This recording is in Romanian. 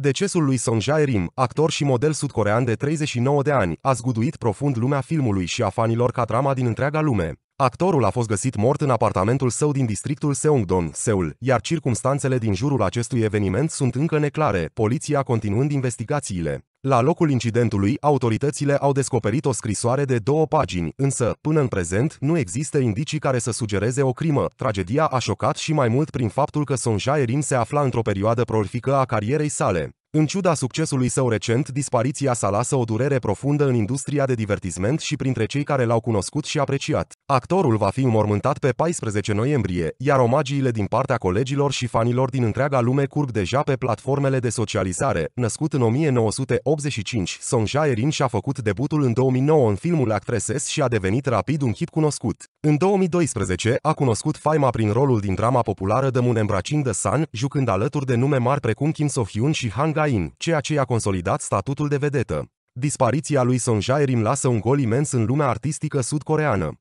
Decesul lui Song Jae-rim, actor și model sudcorean de 39 de ani, a zguduit profund lumea filmului și a fanilor ca trama din întreaga lume. Actorul a fost găsit mort în apartamentul său din districtul Seongdon, Seul, iar circumstanțele din jurul acestui eveniment sunt încă neclare, poliția continuând investigațiile. La locul incidentului, autoritățile au descoperit o scrisoare de două pagini, însă, până în prezent, nu există indicii care să sugereze o crimă. Tragedia a șocat și mai mult prin faptul că Sonja Erin se afla într-o perioadă prolifică a carierei sale. În ciuda succesului său recent, dispariția sa lasă o durere profundă în industria de divertisment și printre cei care l-au cunoscut și apreciat. Actorul va fi înmormântat pe 14 noiembrie, iar omagiile din partea colegilor și fanilor din întreaga lume curg deja pe platformele de socializare. Născut în 1985, Song Jaerin și-a făcut debutul în 2009 în filmul Actresses și a devenit rapid un hit cunoscut. În 2012 a cunoscut faima prin rolul din drama populară de Moon Embracing the Sun, jucând alături de nume mari precum Kim So-hyun și Hang Gain, ceea ce i-a consolidat statutul de vedetă. Dispariția lui Sonja Jaerim lasă un gol imens în lumea artistică sudcoreană.